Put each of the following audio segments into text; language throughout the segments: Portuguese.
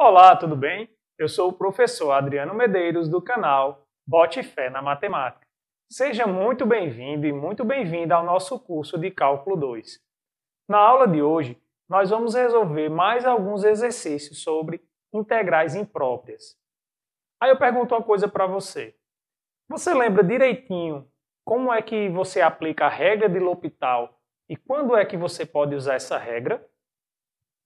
Olá, tudo bem? Eu sou o professor Adriano Medeiros do canal Bote Fé na Matemática. Seja muito bem-vindo e muito bem-vinda ao nosso curso de Cálculo 2. Na aula de hoje, nós vamos resolver mais alguns exercícios sobre integrais impróprias. Aí eu pergunto uma coisa para você. Você lembra direitinho como é que você aplica a regra de L'Hôpital e quando é que você pode usar essa regra?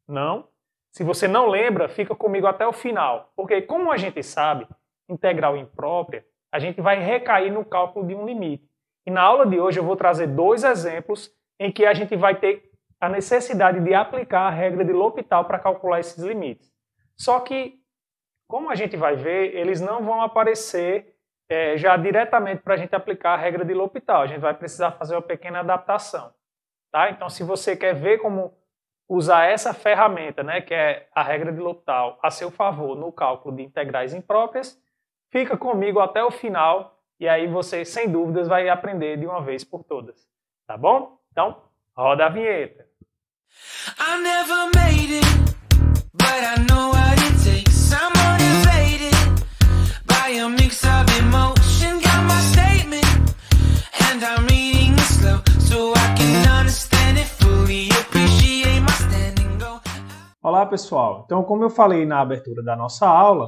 Não? Se você não lembra, fica comigo até o final, porque como a gente sabe, integral imprópria, a gente vai recair no cálculo de um limite. E na aula de hoje eu vou trazer dois exemplos em que a gente vai ter a necessidade de aplicar a regra de L'Hôpital para calcular esses limites. Só que, como a gente vai ver, eles não vão aparecer é, já diretamente para a gente aplicar a regra de L'Hôpital. A gente vai precisar fazer uma pequena adaptação. Tá? Então, se você quer ver como usar essa ferramenta, né, que é a regra de Lopital, a seu favor no cálculo de integrais impróprias, fica comigo até o final e aí você, sem dúvidas, vai aprender de uma vez por todas. Tá bom? Então, roda a vinheta. I Olá, pessoal. Então, como eu falei na abertura da nossa aula,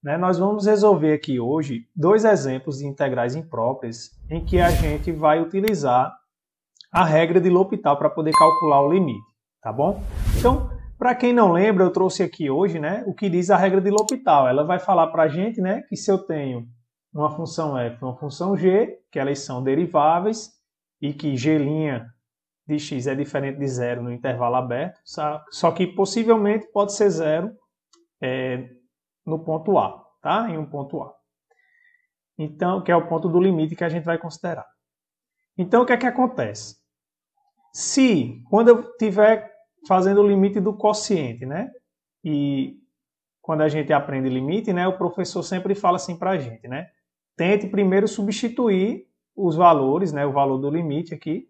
né, nós vamos resolver aqui hoje dois exemplos de integrais impróprias em que a gente vai utilizar a regra de L'Hôpital para poder calcular o limite, tá bom? Então, para quem não lembra, eu trouxe aqui hoje né, o que diz a regra de L'Hôpital. Ela vai falar para a gente né, que se eu tenho uma função f e uma função g, que elas são deriváveis e que g' de x é diferente de zero no intervalo aberto, só que possivelmente pode ser zero é, no ponto A, tá? Em um ponto A. Então, que é o ponto do limite que a gente vai considerar. Então, o que é que acontece? Se, quando eu estiver fazendo o limite do quociente, né? E quando a gente aprende limite, né? O professor sempre fala assim para a gente, né? Tente primeiro substituir os valores, né? O valor do limite aqui,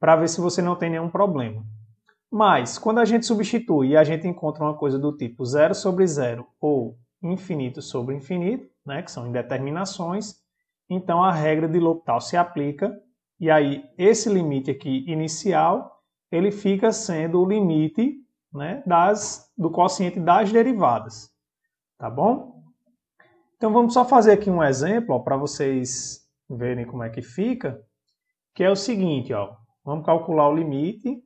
para ver se você não tem nenhum problema. Mas, quando a gente substitui e a gente encontra uma coisa do tipo zero sobre zero ou infinito sobre infinito, né, que são indeterminações, então a regra de L'Hopital se aplica e aí esse limite aqui inicial ele fica sendo o limite né, das, do quociente das derivadas, tá bom? Então vamos só fazer aqui um exemplo para vocês verem como é que fica, que é o seguinte, ó, Vamos calcular o limite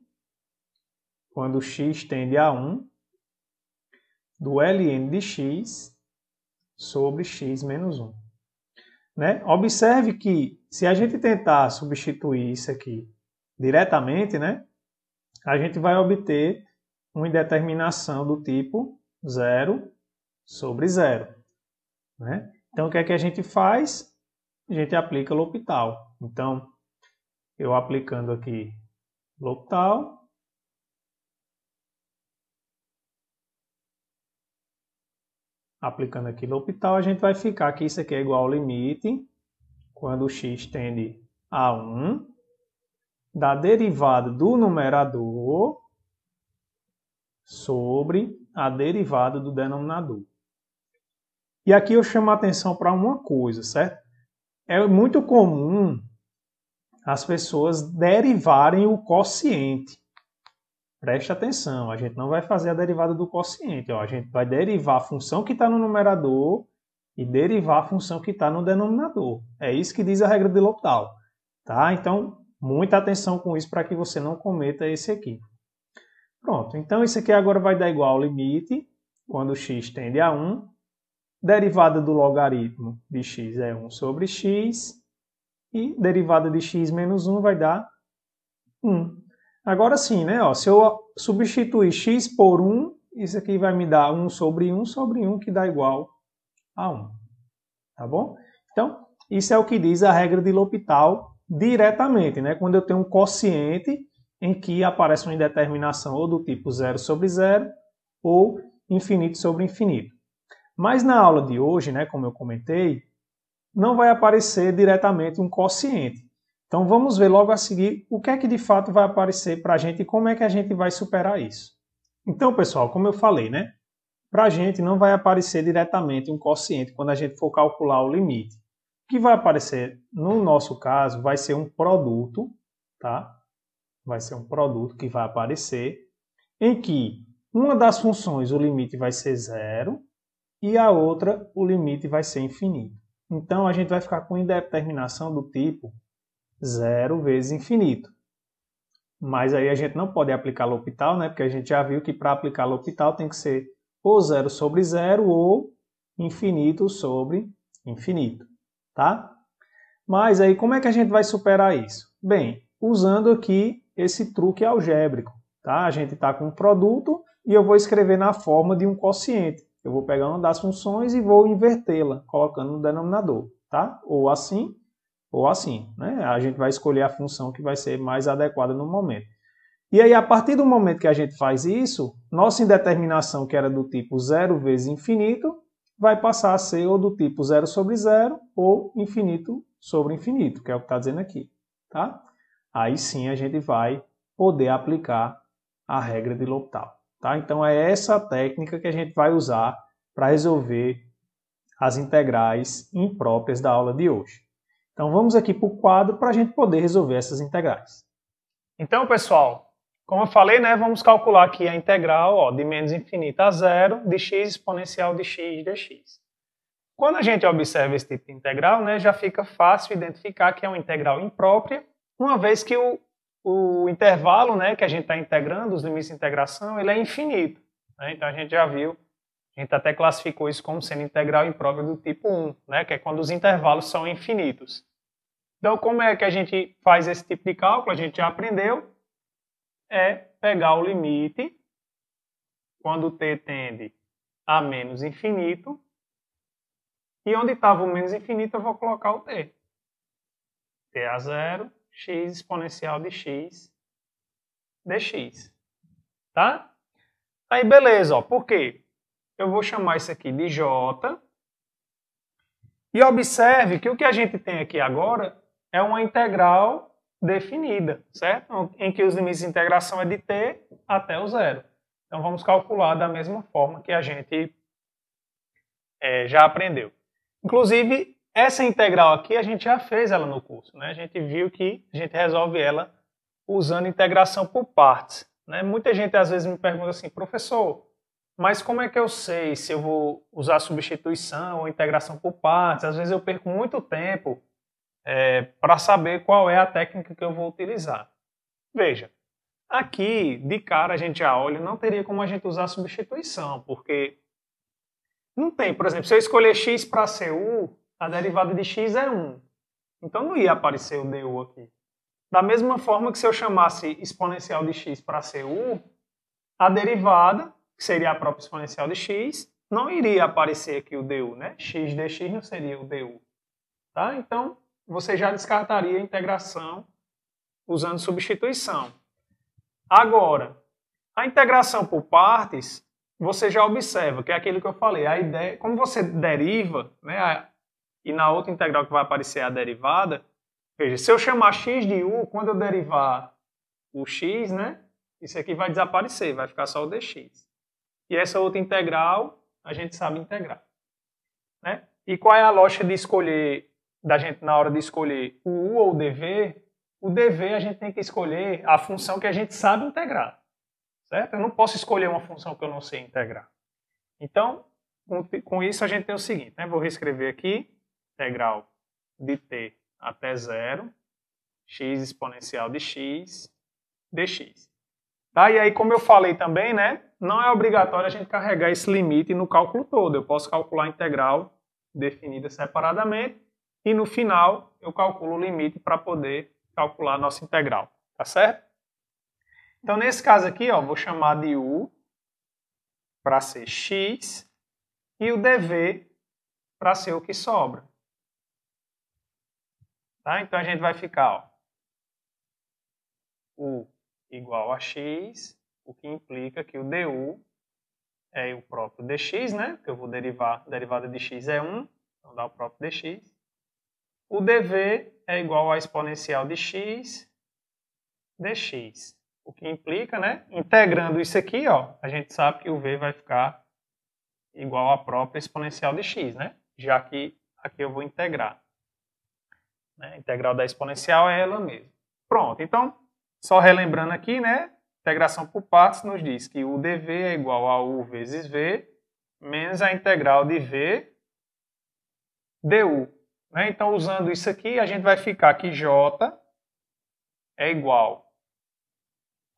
quando x tende a 1 do ln de x sobre x menos 1. Né? Observe que se a gente tentar substituir isso aqui diretamente, né, a gente vai obter uma indeterminação do tipo 0 sobre 0. Né? Então, o que é que a gente faz? A gente aplica o L'Hopital. Então, eu aplicando aqui Loptal. Aplicando aqui Loptal, a gente vai ficar que isso aqui é igual ao limite, quando o x tende a 1, da derivada do numerador sobre a derivada do denominador. E aqui eu chamo a atenção para uma coisa, certo? É muito comum as pessoas derivarem o quociente. Preste atenção, a gente não vai fazer a derivada do quociente, ó, a gente vai derivar a função que está no numerador e derivar a função que está no denominador. É isso que diz a regra de L'Hopital. Tá? Então, muita atenção com isso para que você não cometa esse equívoco. Pronto, então isso aqui agora vai dar igual ao limite, quando x tende a 1. Derivada do logaritmo de x é 1 sobre x e derivada de x menos 1 vai dar 1. Agora sim, né? Ó, se eu substituir x por 1, isso aqui vai me dar 1 sobre 1 sobre 1, que dá igual a 1. Tá bom? Então, isso é o que diz a regra de L'Hopital diretamente, né? Quando eu tenho um quociente em que aparece uma indeterminação ou do tipo 0 sobre 0 ou infinito sobre infinito. Mas na aula de hoje, né, como eu comentei, não vai aparecer diretamente um quociente. Então vamos ver logo a seguir o que é que de fato vai aparecer para a gente e como é que a gente vai superar isso. Então, pessoal, como eu falei, né? Para a gente não vai aparecer diretamente um quociente quando a gente for calcular o limite. O que vai aparecer no nosso caso vai ser um produto, tá? Vai ser um produto que vai aparecer em que uma das funções o limite vai ser zero e a outra o limite vai ser infinito. Então, a gente vai ficar com indeterminação do tipo zero vezes infinito. Mas aí a gente não pode aplicar L'Hopital, né? Porque a gente já viu que para aplicar L'Hopital tem que ser ou zero sobre zero ou infinito sobre infinito, tá? Mas aí como é que a gente vai superar isso? Bem, usando aqui esse truque algébrico, tá? A gente está com um produto e eu vou escrever na forma de um quociente. Eu vou pegar uma das funções e vou invertê-la, colocando no denominador, tá? Ou assim, ou assim, né? A gente vai escolher a função que vai ser mais adequada no momento. E aí, a partir do momento que a gente faz isso, nossa indeterminação, que era do tipo zero vezes infinito, vai passar a ser ou do tipo zero sobre zero ou infinito sobre infinito, que é o que está dizendo aqui, tá? Aí sim a gente vai poder aplicar a regra de L'Hopital. Tá? Então é essa técnica que a gente vai usar para resolver as integrais impróprias da aula de hoje. Então vamos aqui para o quadro para a gente poder resolver essas integrais. Então, pessoal, como eu falei, né, vamos calcular aqui a integral ó, de menos infinito a zero de x exponencial de x dx. Quando a gente observa esse tipo de integral, né, já fica fácil identificar que é uma integral imprópria, uma vez que o o intervalo né, que a gente está integrando, os limites de integração, ele é infinito. Né? Então a gente já viu, a gente até classificou isso como sendo integral imprópria do tipo 1, né, que é quando os intervalos são infinitos. Então como é que a gente faz esse tipo de cálculo? A gente já aprendeu. É pegar o limite quando t tende a menos infinito. E onde estava o menos infinito, eu vou colocar o t. t a zero x exponencial de x dx. Tá? Aí, beleza. Ó, por quê? Eu vou chamar isso aqui de j. E observe que o que a gente tem aqui agora é uma integral definida, certo? Em que os limites de integração é de t até o zero. Então, vamos calcular da mesma forma que a gente é, já aprendeu. Inclusive, essa integral aqui a gente já fez ela no curso, né? A gente viu que a gente resolve ela usando integração por partes, né? Muita gente às vezes me pergunta assim, professor, mas como é que eu sei se eu vou usar substituição ou integração por partes? Às vezes eu perco muito tempo é, para saber qual é a técnica que eu vou utilizar. Veja, aqui de cara a gente já olha, não teria como a gente usar substituição, porque não tem, por exemplo, se eu escolher x para u a uhum. derivada de x é 1. Então não ia aparecer o du aqui. Da mesma forma que se eu chamasse exponencial de x para ser u, a derivada, que seria a própria exponencial de x, não iria aparecer aqui o du, né? x dx não seria o du. Tá? Então, você já descartaria a integração usando substituição. Agora, a integração por partes, você já observa, que é aquilo que eu falei, a ideia, como você deriva, né, e na outra integral que vai aparecer a derivada, veja, se eu chamar x de u, quando eu derivar o x, né, isso aqui vai desaparecer, vai ficar só o dx. E essa outra integral, a gente sabe integrar. Né? E qual é a lógica de escolher, da gente na hora de escolher o u ou o dv? O dv a gente tem que escolher a função que a gente sabe integrar. Certo? Eu não posso escolher uma função que eu não sei integrar. Então, com isso a gente tem o seguinte, né? vou reescrever aqui integral de t até zero, x exponencial de x, dx. Tá? E aí, como eu falei também, né, não é obrigatório a gente carregar esse limite no cálculo todo. Eu posso calcular a integral definida separadamente e no final eu calculo o limite para poder calcular a nossa integral. Tá certo? Então, nesse caso aqui, ó, vou chamar de u para ser x e o dv para ser o que sobra. Tá? Então a gente vai ficar ó, U igual a x, o que implica que o du é o próprio dx, né? Porque eu vou derivar, a derivada de x é 1, então dá o próprio dx. O dv é igual a exponencial de x dx, o que implica, né? Integrando isso aqui, ó, a gente sabe que o v vai ficar igual à própria exponencial de x, né? Já que aqui eu vou integrar. Né? Integral da exponencial é ela mesma. Pronto, então, só relembrando aqui, né? Integração por partes nos diz que o dv é igual a u vezes v menos a integral de v du. Né? Então, usando isso aqui, a gente vai ficar que j é igual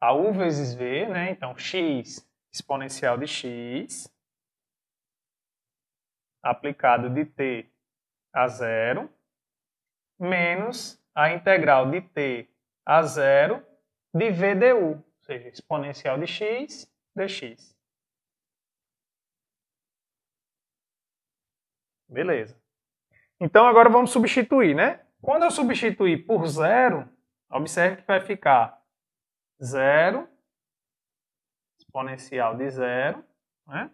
a u vezes v, né? Então, x exponencial de x aplicado de t a zero menos a integral de t a zero de v du, ou seja, exponencial de x dx. Beleza. Então agora vamos substituir, né? Quando eu substituir por zero, observe que vai ficar zero exponencial de zero, né?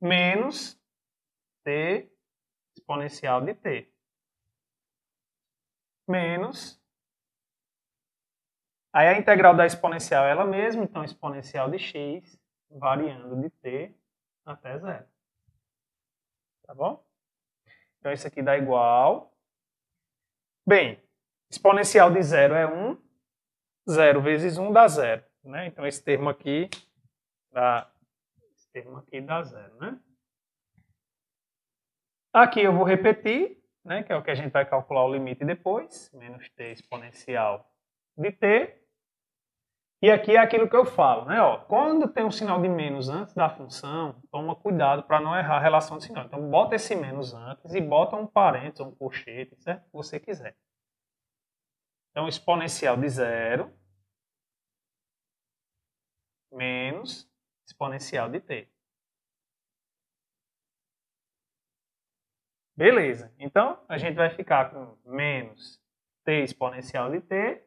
menos t exponencial de t menos. Aí a integral da exponencial é ela mesma, então exponencial de x variando de t até zero. Tá bom? Então isso aqui dá igual. Bem, exponencial de zero é 1, 0 vezes 1 dá zero. Né? Então esse termo aqui dá, esse termo aqui dá zero, né? Aqui eu vou repetir né, que é o que a gente vai calcular o limite depois, menos t exponencial de t. E aqui é aquilo que eu falo, né? Ó, quando tem um sinal de menos antes da função, toma cuidado para não errar a relação de sinal. Então bota esse menos antes e bota um parênteses, um colchete, certo? Que você quiser. Então exponencial de zero menos exponencial de t. Beleza. Então, a gente vai ficar com menos t exponencial de t.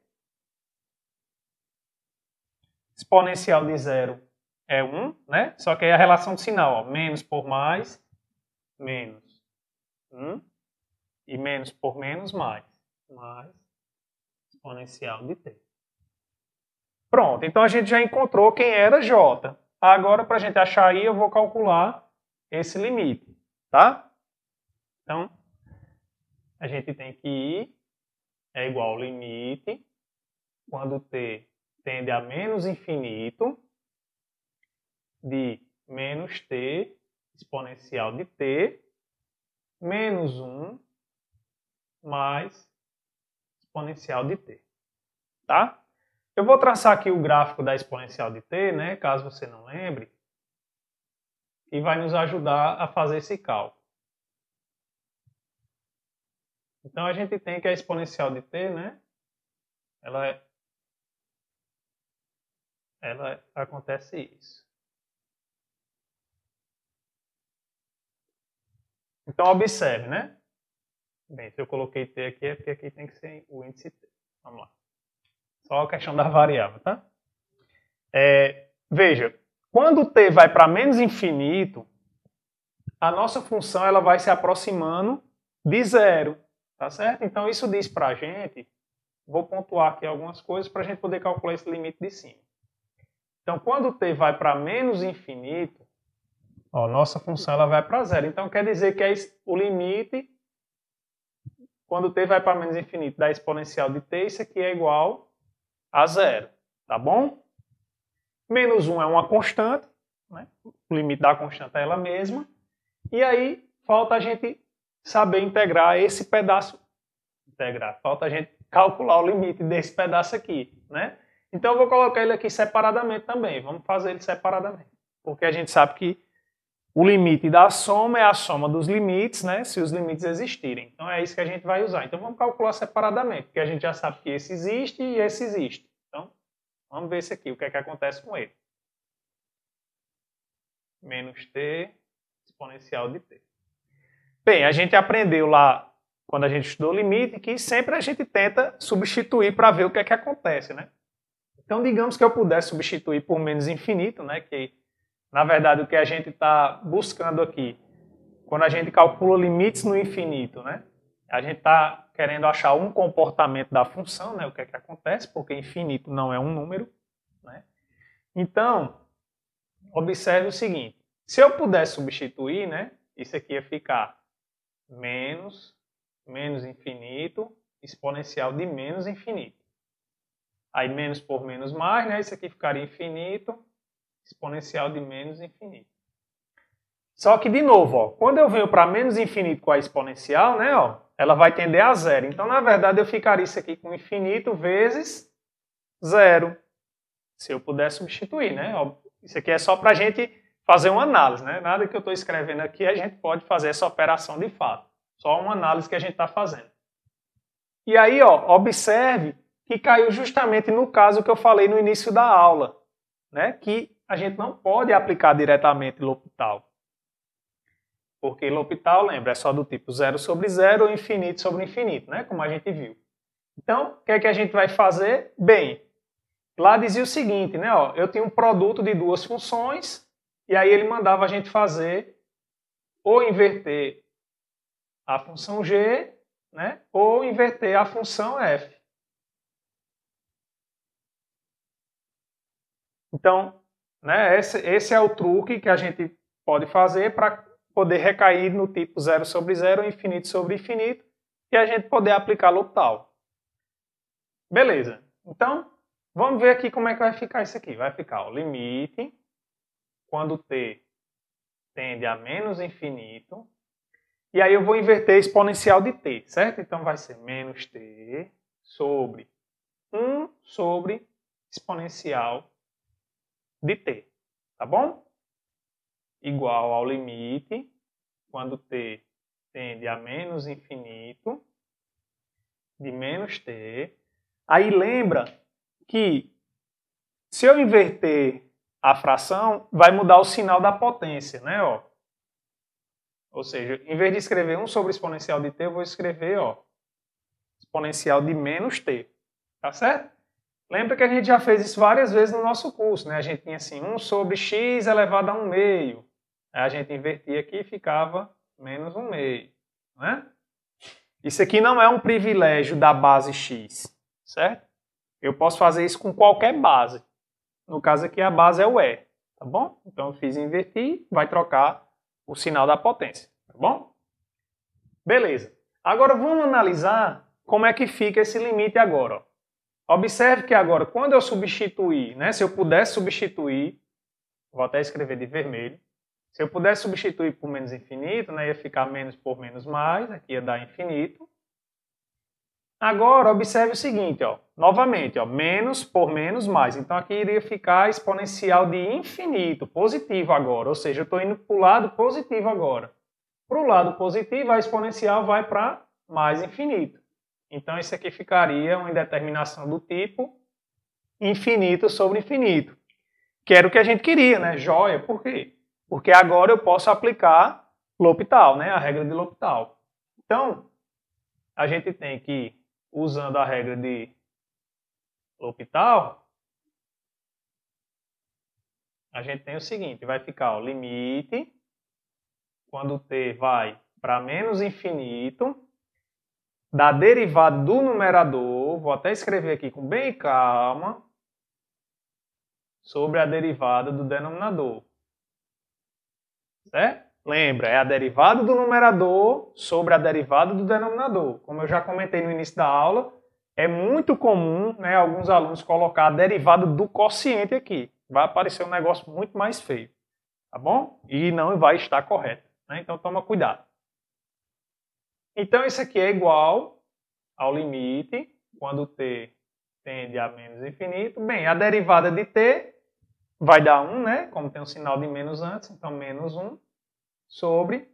Exponencial de zero é 1, né? Só que aí a relação de sinal, ó, menos por mais, menos 1. E menos por menos, mais. Mais exponencial de t. Pronto, então a gente já encontrou quem era J. Agora, para a gente achar aí, eu vou calcular esse limite, tá? Então, a gente tem que i é igual ao limite quando t tende a menos infinito de menos t exponencial de t menos 1 mais exponencial de t. Tá? Eu vou traçar aqui o gráfico da exponencial de t, né, caso você não lembre, e vai nos ajudar a fazer esse cálculo. Então a gente tem que a exponencial de t, né? Ela, é, ela acontece isso. Então observe, né? Bem, se eu coloquei t aqui é porque aqui tem que ser o índice t. Vamos lá. Só a questão da variável, tá? É, veja, quando t vai para menos infinito, a nossa função ela vai se aproximando de zero. Tá certo? Então isso diz para a gente, vou pontuar aqui algumas coisas para a gente poder calcular esse limite de cima. Então quando t vai para menos infinito, ó, nossa função ela vai para zero. Então quer dizer que é o limite, quando t vai para menos infinito da exponencial de t, isso aqui é igual a zero. Tá bom? Menos 1 um é uma constante, né? o limite da constante é ela mesma. E aí falta a gente saber integrar esse pedaço. Integrar. Falta a gente calcular o limite desse pedaço aqui, né? Então eu vou colocar ele aqui separadamente também. Vamos fazer ele separadamente. Porque a gente sabe que o limite da soma é a soma dos limites, né? Se os limites existirem. Então é isso que a gente vai usar. Então vamos calcular separadamente, porque a gente já sabe que esse existe e esse existe. Então vamos ver esse aqui, o que é que acontece com ele. Menos t exponencial de t. Bem, a gente aprendeu lá quando a gente estudou limite que sempre a gente tenta substituir para ver o que é que acontece, né? Então, digamos que eu pudesse substituir por menos infinito, né? Que, na verdade, o que a gente está buscando aqui, quando a gente calcula limites no infinito, né? A gente está querendo achar um comportamento da função, né? O que é que acontece, porque infinito não é um número, né? Então, observe o seguinte. Se eu pudesse substituir, né? Isso aqui ia ficar menos menos infinito exponencial de menos infinito. Aí menos por menos mais, né? Isso aqui ficaria infinito exponencial de menos infinito. Só que, de novo, ó, quando eu venho para menos infinito com a exponencial, né, ó, ela vai tender a zero. Então, na verdade, eu ficaria isso aqui com infinito vezes zero. Se eu puder substituir, né? Ó, isso aqui é só para a gente fazer uma análise, né? Nada que eu estou escrevendo aqui a gente pode fazer essa operação de fato. Só uma análise que a gente está fazendo. E aí, ó, observe que caiu justamente no caso que eu falei no início da aula, né? Que a gente não pode aplicar diretamente L'Hopital. Porque L'Hopital, lembra, é só do tipo 0 sobre 0 ou infinito sobre infinito, né? Como a gente viu. Então, o que é que a gente vai fazer? Bem, lá dizia o seguinte, né? Ó, eu tenho um produto de duas funções e aí ele mandava a gente fazer ou inverter a função g, né? Ou inverter a função f. Então, né, esse, esse é o truque que a gente pode fazer para poder recair no tipo 0 sobre 0, infinito sobre infinito, e a gente poder aplicar L'Hopital. Beleza. Então, vamos ver aqui como é que vai ficar isso aqui. Vai ficar o limite quando t tende a menos infinito, e aí eu vou inverter a exponencial de t, certo? Então vai ser menos t sobre 1 sobre exponencial de t, tá bom? Igual ao limite, quando t tende a menos infinito, de menos t. Aí lembra que se eu inverter a fração, vai mudar o sinal da potência, né? Ó. Ou seja, em vez de escrever 1 sobre exponencial de t, eu vou escrever ó, exponencial de menos t. Tá certo? Lembra que a gente já fez isso várias vezes no nosso curso, né? A gente tinha assim 1 sobre x elevado a 1 meio. Aí a gente invertia aqui e ficava menos 1 meio. Né? Isso aqui não é um privilégio da base x, certo? Eu posso fazer isso com qualquer base. No caso aqui, a base é o E, tá bom? Então, eu fiz invertir, vai trocar o sinal da potência, tá bom? Beleza. Agora, vamos analisar como é que fica esse limite agora. Observe que agora, quando eu substituir, né, se eu pudesse substituir, vou até escrever de vermelho, se eu pudesse substituir por menos infinito, né, ia ficar menos por menos mais, aqui ia dar infinito. Agora, observe o seguinte, ó, novamente, ó, menos por menos mais. Então, aqui iria ficar exponencial de infinito, positivo agora. Ou seja, eu estou indo para o lado positivo agora. Para o lado positivo, a exponencial vai para mais infinito. Então, isso aqui ficaria uma indeterminação do tipo infinito sobre infinito. Que era o que a gente queria, né? Joia, por quê? Porque agora eu posso aplicar L'Hopital, né? A regra de L'Hopital. Então, a gente tem que usando a regra de L'Hopital, a gente tem o seguinte, vai ficar o limite, quando t vai para menos infinito, da derivada do numerador, vou até escrever aqui com bem calma, sobre a derivada do denominador. Certo? Lembra, é a derivada do numerador sobre a derivada do denominador. Como eu já comentei no início da aula, é muito comum né, alguns alunos colocar a derivada do quociente aqui. Vai aparecer um negócio muito mais feio, tá bom? E não vai estar correto. Né? Então toma cuidado. Então isso aqui é igual ao limite quando t tende a menos infinito. Bem, a derivada de t vai dar 1, né? Como tem um sinal de menos antes, então menos 1 sobre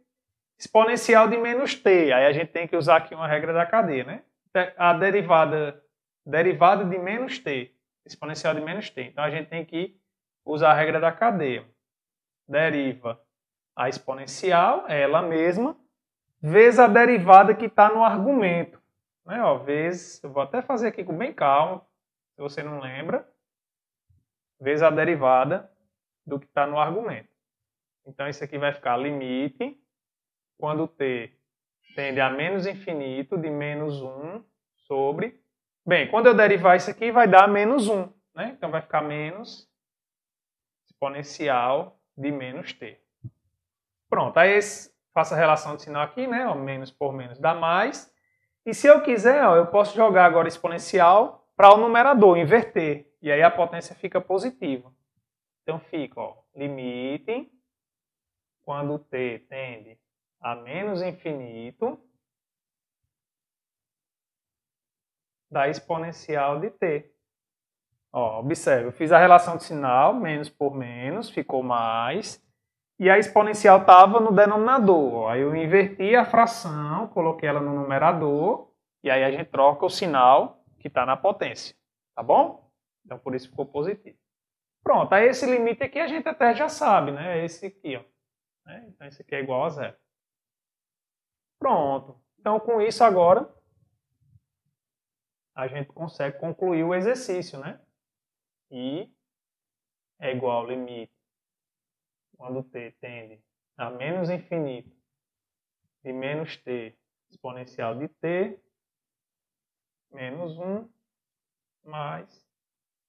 exponencial de menos t. Aí a gente tem que usar aqui uma regra da cadeia, né? A derivada, derivada de menos t, exponencial de menos t. Então a gente tem que usar a regra da cadeia. Deriva a exponencial, ela mesma, vezes a derivada que está no argumento. Né? Ó, vezes, eu vou até fazer aqui com bem calmo, se você não lembra, vezes a derivada do que está no argumento. Então, isso aqui vai ficar limite quando t tende a menos infinito de menos 1 sobre... Bem, quando eu derivar isso aqui, vai dar menos 1. Né? Então, vai ficar menos exponencial de menos t. Pronto, aí esse, faço a relação de sinal aqui, né? Ó, menos por menos dá mais. E se eu quiser, ó, eu posso jogar agora exponencial para o numerador, inverter. E aí a potência fica positiva. Então fica ó, limite quando t tende a menos infinito da exponencial de t. Ó, observe, eu fiz a relação de sinal, menos por menos, ficou mais. E a exponencial estava no denominador. Ó, eu inverti a fração, coloquei ela no numerador, e aí a gente troca o sinal que está na potência. Tá bom? Então por isso ficou positivo. Pronto, aí esse limite aqui a gente até já sabe, né? É esse aqui, ó. Né? Então, isso aqui é igual a zero. Pronto. Então, com isso agora, a gente consegue concluir o exercício, né? I é igual ao limite quando t tende a menos infinito de menos t exponencial de t menos 1 mais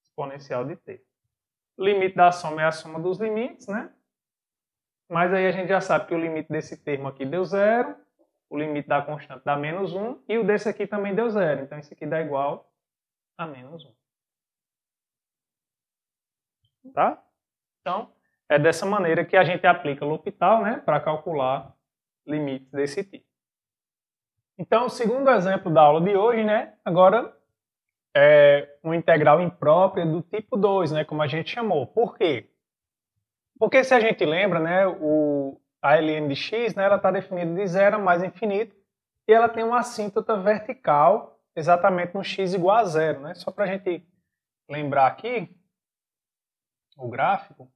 exponencial de t. O limite da soma é a soma dos limites, né? Mas aí a gente já sabe que o limite desse termo aqui deu zero, o limite da constante dá menos 1, e o desse aqui também deu zero. Então isso aqui dá igual a menos 1. Tá? Então, é dessa maneira que a gente aplica L'Hopital né, para calcular limites desse tipo. Então, o segundo exemplo da aula de hoje, né, agora é uma integral imprópria do tipo 2, né, como a gente chamou. Por quê? Porque se a gente lembra, né, o, a Ln de x né, está definida de zero a mais infinito e ela tem uma assíntota vertical exatamente no x igual a zero. Né? Só para a gente lembrar aqui, o gráfico,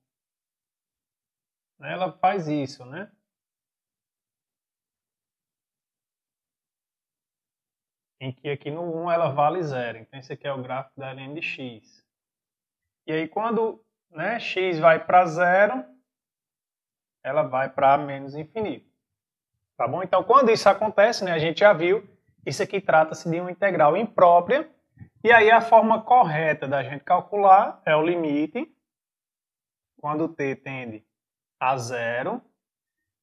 né, ela faz isso, né? em que aqui no 1 ela vale zero. Então esse aqui é o gráfico da Ln de x. E aí quando né, x vai para zero, ela vai para menos infinito. Tá bom? Então, quando isso acontece, né, a gente já viu, isso aqui trata-se de uma integral imprópria, e aí a forma correta da gente calcular é o limite, quando t tende a zero,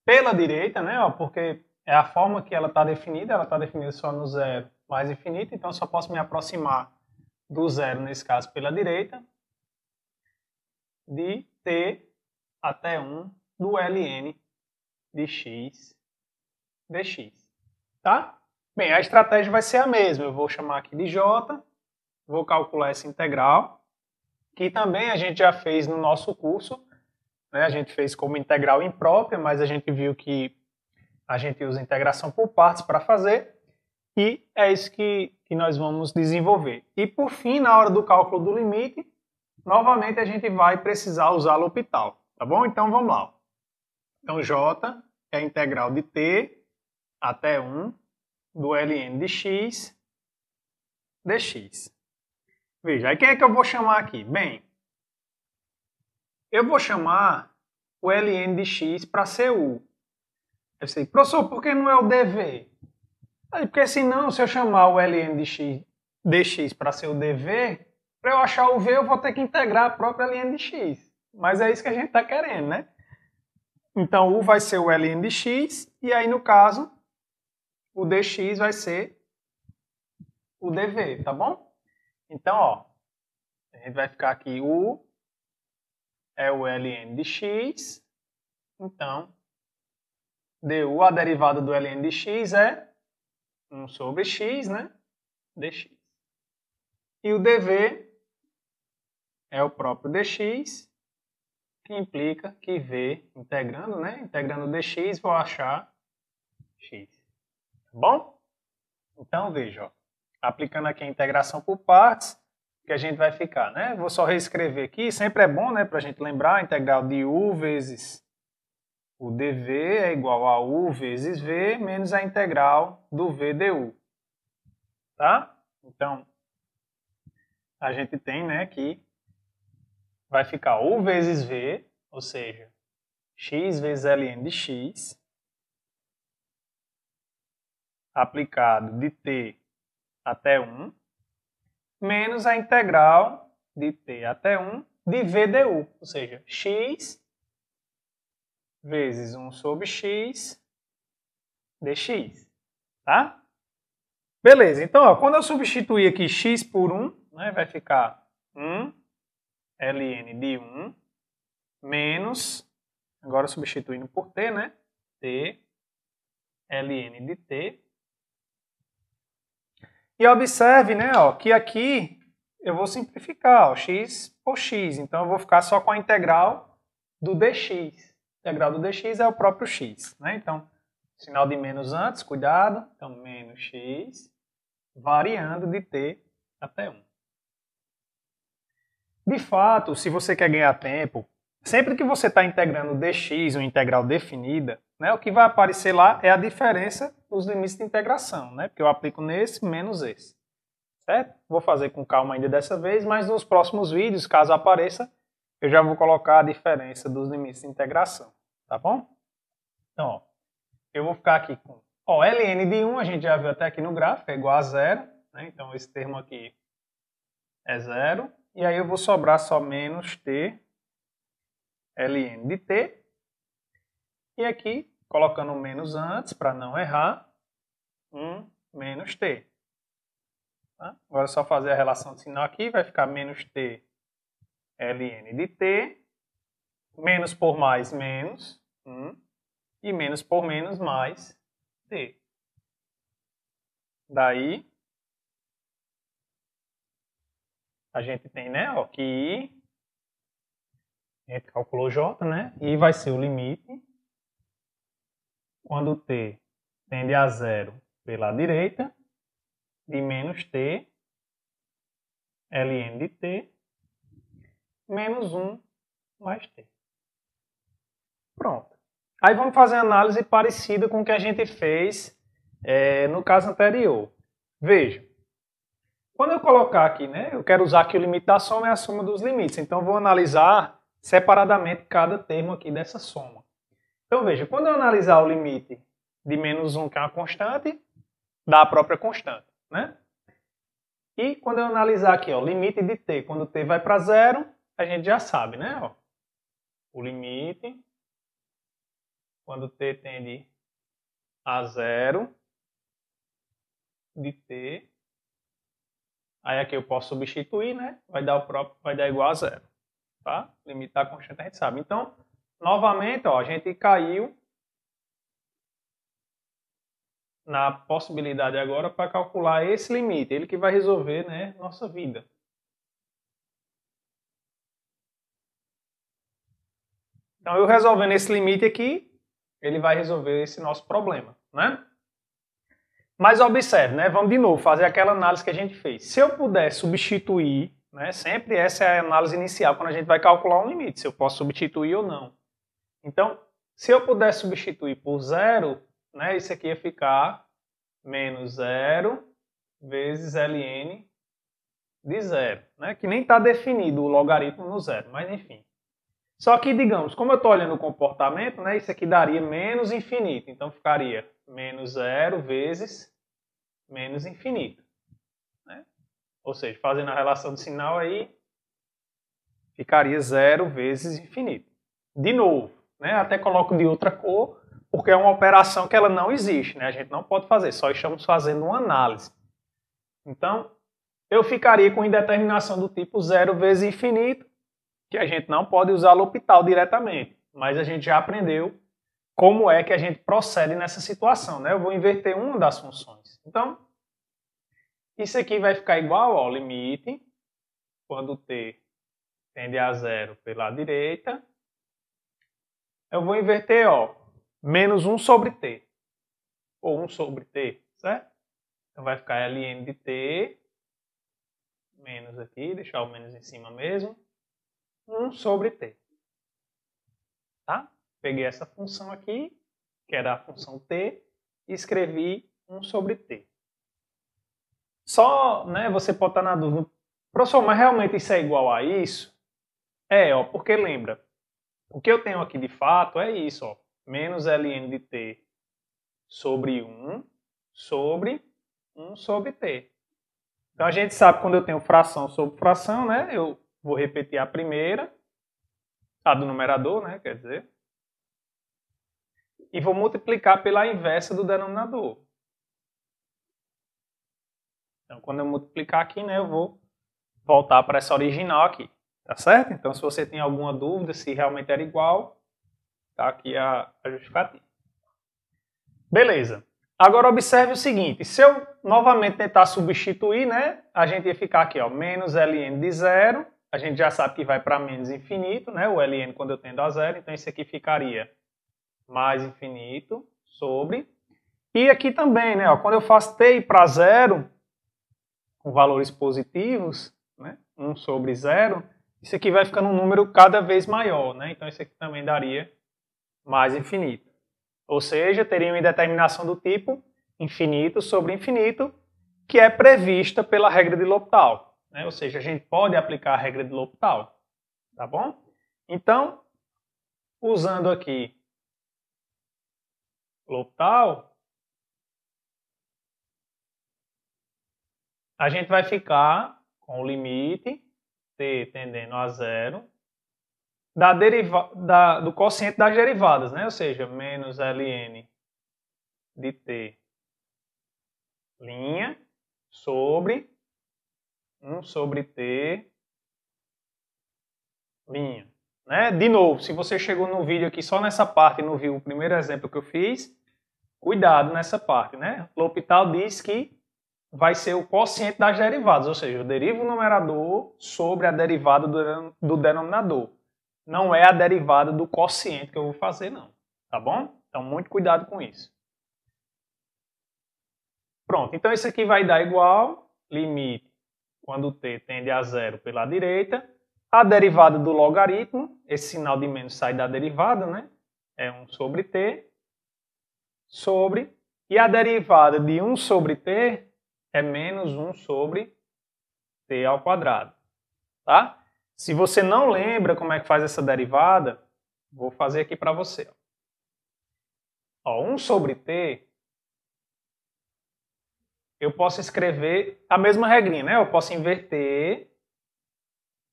pela direita, né, ó, porque é a forma que ela está definida, ela está definida só no zero mais infinito, então só posso me aproximar do zero, nesse caso, pela direita, de T até 1 do ln de x dx. Tá? Bem, a estratégia vai ser a mesma. Eu vou chamar aqui de j, vou calcular essa integral, que também a gente já fez no nosso curso. Né? A gente fez como integral imprópria, mas a gente viu que a gente usa integração por partes para fazer. E é isso que, que nós vamos desenvolver. E por fim, na hora do cálculo do limite, novamente a gente vai precisar usar L'Hopital, tá bom? Então vamos lá. Então J é a integral de t até 1 do ln de x dx. Veja, aí quem é que eu vou chamar aqui? Bem, eu vou chamar o ln de x para ser u. Eu sei, professor, por que não é o dv? porque senão, se eu chamar o ln de x dx para ser o dv, para eu achar o V, eu vou ter que integrar a própria ln de x. Mas é isso que a gente está querendo, né? Então, U vai ser o ln de x, e aí, no caso, o dx vai ser o dv, tá bom? Então, ó, a gente vai ficar aqui U é o ln de x, então, du, a derivada do ln de x é 1 sobre x, né? dx. E o dv é o próprio dx, que implica que v, integrando, né? Integrando dx, vou achar x. Tá bom? Então, veja, ó, aplicando aqui a integração por partes, que a gente vai ficar, né? Vou só reescrever aqui, sempre é bom, né, para a gente lembrar, a integral de u vezes o dv é igual a u vezes v menos a integral do v du, tá? Então, a gente tem, né, que vai ficar U vezes V, ou seja, x vezes ln de x, aplicado de t até 1, menos a integral de t até 1 de v du, ou seja, x vezes 1 sobre x dx, tá? Beleza, então, ó, quando eu substituir aqui x por 1, né, vai ficar 1 ln de 1 menos, agora substituindo por t, né? t ln de t. E observe, né, ó, que aqui eu vou simplificar, ó, x por x. Então eu vou ficar só com a integral do dx. integral do dx é o próprio x, né? Então, sinal de menos antes, cuidado. Então, menos x, variando de t até 1. De fato, se você quer ganhar tempo, sempre que você está integrando dx, uma integral definida, né, o que vai aparecer lá é a diferença dos limites de integração, né, porque eu aplico nesse menos esse. Certo? Vou fazer com calma ainda dessa vez, mas nos próximos vídeos, caso apareça, eu já vou colocar a diferença dos limites de integração, tá bom? Então, ó, eu vou ficar aqui com ó, ln de 1, a gente já viu até aqui no gráfico, é igual a zero, né? então esse termo aqui é zero, e aí eu vou sobrar só menos T ln de T. E aqui, colocando menos antes para não errar, 1 menos T. Tá? Agora é só fazer a relação de sinal aqui, vai ficar menos T ln de T. Menos por mais, menos. 1. E menos por menos, mais T. Daí, a gente tem, né, ó, que a gente calculou J, né, e vai ser o limite quando T tende a zero pela direita de menos T, ln de T, menos 1 mais T. Pronto. Aí vamos fazer análise parecida com o que a gente fez é, no caso anterior. Veja, quando eu colocar aqui, né, eu quero usar aqui o limite da soma é a soma dos limites. Então, vou analisar separadamente cada termo aqui dessa soma. Então, veja, quando eu analisar o limite de menos 1, que é uma constante, dá a própria constante, né? E quando eu analisar aqui, o limite de t, quando t vai para zero, a gente já sabe, né? Ó, o limite, quando t tende a zero, de t Aí aqui eu posso substituir, né? Vai dar o próprio, vai dar igual a zero, tá? Limitar constante a gente sabe. Então, novamente, ó, a gente caiu na possibilidade agora para calcular esse limite, ele que vai resolver, né, nossa vida. Então, eu resolvendo esse limite aqui, ele vai resolver esse nosso problema, né? Mas observe, né? Vamos de novo fazer aquela análise que a gente fez. Se eu puder substituir, né? Sempre essa é a análise inicial quando a gente vai calcular um limite, se eu posso substituir ou não. Então, se eu puder substituir por zero, né? Isso aqui ia ficar menos zero vezes ln de zero, né? Que nem está definido o logaritmo no zero, mas enfim. Só que, digamos, como eu estou olhando o comportamento, né? Isso aqui daria menos infinito, então ficaria menos zero vezes menos infinito. Né? Ou seja, fazendo a relação de sinal aí, ficaria zero vezes infinito. De novo, né? até coloco de outra cor, porque é uma operação que ela não existe, né? a gente não pode fazer, só estamos fazendo uma análise. Então, eu ficaria com indeterminação do tipo zero vezes infinito, que a gente não pode usar L'Hopital diretamente, mas a gente já aprendeu como é que a gente procede nessa situação, né? Eu vou inverter uma das funções. Então, isso aqui vai ficar igual ao limite, quando t tende a zero pela direita. Eu vou inverter, ó, menos 1 sobre t, ou 1 sobre t, certo? Então vai ficar ln de t, menos aqui, deixar o menos em cima mesmo, 1 sobre t, tá? peguei essa função aqui, que era a função t, e escrevi 1 sobre t. Só, né, você pode estar na dúvida, professor, mas realmente isso é igual a isso? É, ó, porque lembra, o que eu tenho aqui de fato é isso, ó, menos ln de t sobre 1 sobre 1 sobre t. Então a gente sabe quando eu tenho fração sobre fração, né? Eu vou repetir a primeira, a do numerador, né? Quer dizer, e vou multiplicar pela inversa do denominador. Então, quando eu multiplicar aqui, né, eu vou voltar para essa original aqui, tá certo? Então, se você tem alguma dúvida se realmente era igual, tá aqui a, a justificativa. Beleza. Agora, observe o seguinte, se eu novamente tentar substituir, né, a gente ia ficar aqui, ó, menos ln de zero, a gente já sabe que vai para menos infinito, né, o ln quando eu tendo a zero, então isso aqui ficaria mais infinito sobre. E aqui também, né, ó, quando eu faço t para zero, com valores positivos, né, 1 sobre zero, isso aqui vai ficando um número cada vez maior. Né, então isso aqui também daria mais infinito. Ou seja, teria uma indeterminação do tipo infinito sobre infinito, que é prevista pela regra de L'Hopital. Né? Ou seja, a gente pode aplicar a regra de L'Hopital. Tá bom? Então, usando aqui falou a gente vai ficar com o limite t tendendo a zero da deriva, da, do quociente das derivadas, né? ou seja, menos ln de t linha sobre 1 sobre t linha. Né? De novo, se você chegou no vídeo aqui só nessa parte e não viu o primeiro exemplo que eu fiz, cuidado nessa parte, né? L'Hopital diz que vai ser o quociente das derivadas, ou seja, eu derivo o numerador sobre a derivada do denominador. Não é a derivada do quociente que eu vou fazer, não. Tá bom? Então, muito cuidado com isso. Pronto, então isso aqui vai dar igual, limite, quando t tende a zero pela direita, a derivada do logaritmo, esse sinal de menos sai da derivada, né? É 1 sobre t, sobre, e a derivada de 1 sobre t é menos 1 sobre t ao quadrado. Tá? Se você não lembra como é que faz essa derivada, vou fazer aqui para você. Ó, 1 sobre t, eu posso escrever a mesma regrinha, né? Eu posso inverter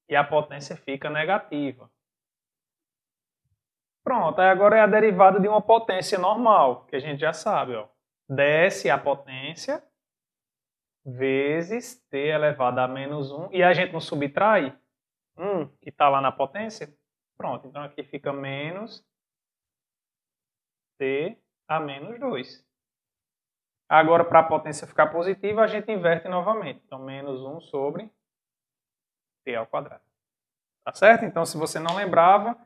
e a potência fica negativa. Pronto, agora é a derivada de uma potência normal, que a gente já sabe, ó. Desce a potência vezes t elevado a menos 1. E a gente não subtrai 1 que está lá na potência? Pronto, então aqui fica menos t a menos 2. Agora, para a potência ficar positiva, a gente inverte novamente. Então, menos 1 sobre t ao quadrado. Tá certo? Então, se você não lembrava,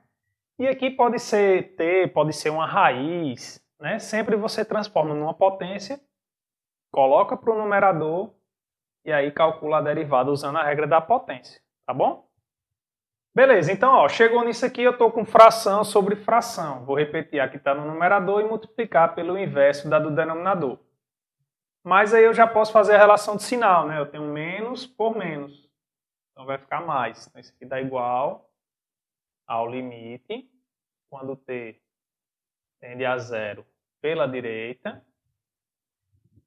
e aqui pode ser T, pode ser uma raiz, né? Sempre você transforma numa potência, coloca para o numerador e aí calcula a derivada usando a regra da potência, tá bom? Beleza, então ó, chegou nisso aqui, eu estou com fração sobre fração. Vou repetir aqui está no numerador e multiplicar pelo inverso da do denominador. Mas aí eu já posso fazer a relação de sinal, né? Eu tenho menos por menos. Então vai ficar mais. Então isso aqui dá igual ao limite, quando t tende a zero pela direita.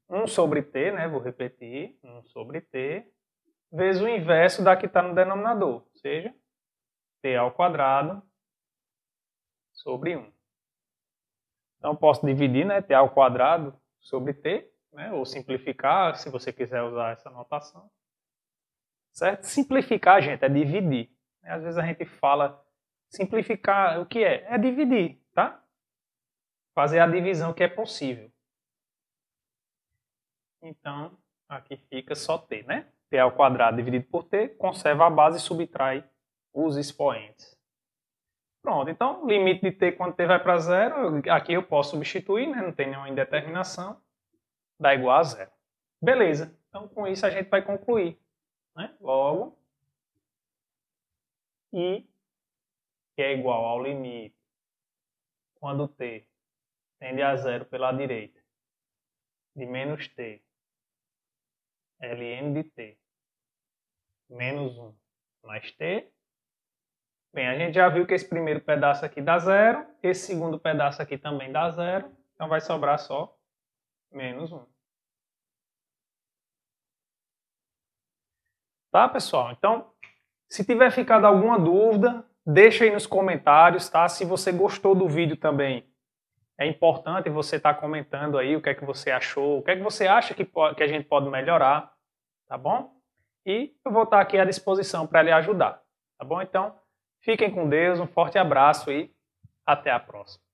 1 sobre t, né, vou repetir, 1 sobre t, vezes o inverso da que está no denominador, ou seja, t ao quadrado sobre 1. Então, posso dividir né, t ao quadrado sobre t, né, ou simplificar, se você quiser usar essa notação. Certo? Simplificar, gente, é dividir. Às vezes a gente fala Simplificar, o que é? É dividir, tá? Fazer a divisão que é possível. Então, aqui fica só t, né? t ao quadrado dividido por t, conserva a base e subtrai os expoentes. Pronto, então, limite de t quando t vai para zero, aqui eu posso substituir, né? Não tem nenhuma indeterminação, dá igual a zero. Beleza, então com isso a gente vai concluir, né? Logo, e que é igual ao limite quando t tende a zero pela direita de menos t ln de t menos 1 mais t. Bem, a gente já viu que esse primeiro pedaço aqui dá zero, esse segundo pedaço aqui também dá zero, então vai sobrar só menos 1. Tá, pessoal? Então, se tiver ficado alguma dúvida, Deixa aí nos comentários, tá? Se você gostou do vídeo também. É importante você estar tá comentando aí o que é que você achou, o que é que você acha que, que a gente pode melhorar, tá bom? E eu vou estar tá aqui à disposição para lhe ajudar, tá bom? Então, fiquem com Deus, um forte abraço e até a próxima.